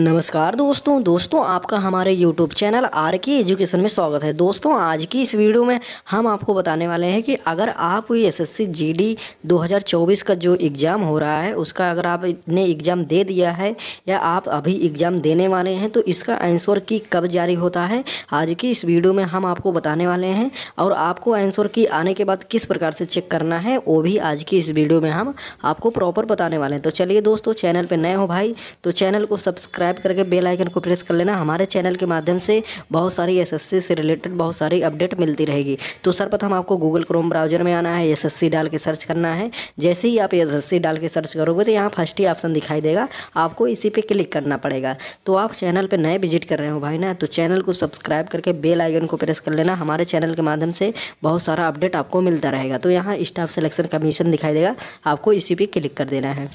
नमस्कार दोस्तों दोस्तों आपका हमारे YouTube channel R K education में स्वागत है दोस्तों आज की इस वीडियो में हम आपको बताने वाले हैं कि अगर आप S S C G D दो का जो एग्ज़ाम हो रहा है उसका अगर आपने एग्ज़ाम दे दिया है या आप अभी एग्ज़ाम देने वाले हैं तो इसका आंसर की कब जारी होता है आज की इस वीडियो में हम आपको बताने वाले हैं और आपको आंसर की आने के बाद किस प्रकार से चेक करना है वो भी आज की इस वीडियो में हम आपको प्रॉपर बताने वाले हैं तो चलिए दोस्तों चैनल पर नए हो भाई तो चैनल को सब्सक्राइब सब्सक्राइब करके बेल आइकन को प्रेस कर लेना हमारे चैनल के माध्यम से बहुत सारी एसएससी से रिलेटेड बहुत सारी अपडेट मिलती रहेगी तो सर्वप्रथम आपको गूगल क्रोम ब्राउजर में आना है एसएससी डाल के सर्च करना है जैसे ही आप एस डाल के सर्च करोगे तो यहाँ फर्स्ट ही ऑप्शन दिखाई देगा आपको इसी पर क्लिक करना पड़ेगा तो आप चैनल पर नए विजिट कर रहे हो भाई ना तो चैनल को सब्सक्राइब करके बेल आइकन को प्रेस कर लेना हमारे चैनल के माध्यम से बहुत सारा अपडेट आपको मिलता रहेगा तो यहाँ स्टाफ सेलेक्शन कमीशन दिखाई देगा आपको इसी पर क्लिक कर देना है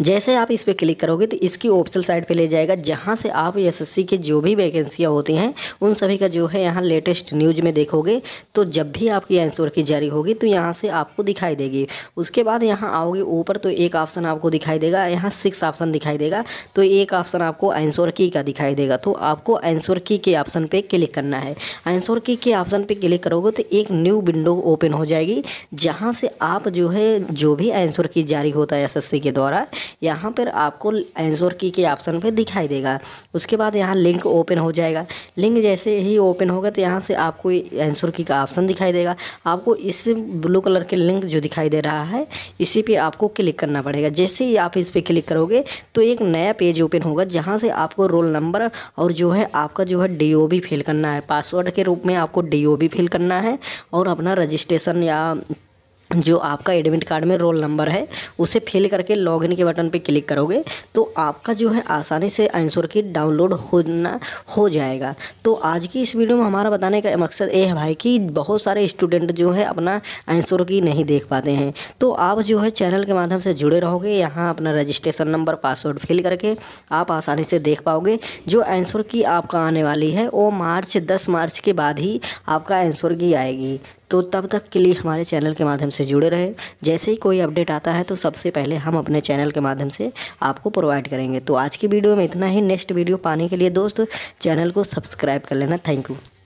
जैसे आप इस पर क्लिक करोगे तो इसकी ऑप्शनल साइड पे ले जाएगा जहाँ से आप एसएससी की जो भी वैकेंसियाँ होती हैं उन सभी का जो है यहाँ लेटेस्ट न्यूज में देखोगे तो जब भी आपकी आंसर की जारी होगी तो यहाँ से आपको दिखाई देगी उसके बाद यहाँ आओगे ऊपर तो एक ऑप्शन आपको दिखाई देगा यहाँ सिक्स ऑप्शन दिखाई देगा तो एक ऑप्शन आपको आंसर की का दिखाई देगा तो आपको आंसर की के ऑप्शन पर क्लिक करना है आंसर की के ऑप्शन पर क्लिक करोगे तो एक न्यू विंडो ओपन हो जाएगी जहाँ से आप जो है जो भी आंसर की जारी होता है एस के द्वारा द्वारा यहाँ पर आपको एंसोर की के ऑप्शन पर दिखाई देगा उसके बाद यहाँ लिंक ओपन हो जाएगा लिंक जैसे ही ओपन होगा तो यहाँ से आपको एंसोर की का ऑप्शन दिखाई देगा आपको इस ब्लू कलर के लिंक जो दिखाई दे रहा है इसी पर आपको क्लिक करना पड़ेगा जैसे ही आप इस पर क्लिक करोगे तो एक नया पेज ओपन होगा जहाँ से आपको रोल नंबर और जो है आपका जो है डी फिल करना है पासवर्ड के रूप में आपको डी फिल करना है और अपना रजिस्ट्रेशन या जो आपका एडमिट कार्ड में रोल नंबर है उसे फिल करके लॉगिन के बटन पे क्लिक करोगे तो आपका जो है आसानी से आंसर की डाउनलोड होना हो जाएगा तो आज की इस वीडियो में हमारा बताने का मकसद ये है भाई कि बहुत सारे स्टूडेंट जो है अपना आंसर की नहीं देख पाते हैं तो आप जो है चैनल के माध्यम से जुड़े रहोगे यहाँ अपना रजिस्ट्रेशन नंबर पासवर्ड फिल करके आप आसानी से देख पाओगे जो आंसर की आपका आने वाली है वो मार्च दस मार्च के बाद ही आपका आंसर की आएगी तो तब तक के लिए हमारे चैनल के माध्यम से जुड़े रहे जैसे ही कोई अपडेट आता है तो सबसे पहले हम अपने चैनल के माध्यम से आपको प्रोवाइड करेंगे तो आज की वीडियो में इतना ही नेक्स्ट वीडियो पाने के लिए दोस्त चैनल को सब्सक्राइब कर लेना थैंक यू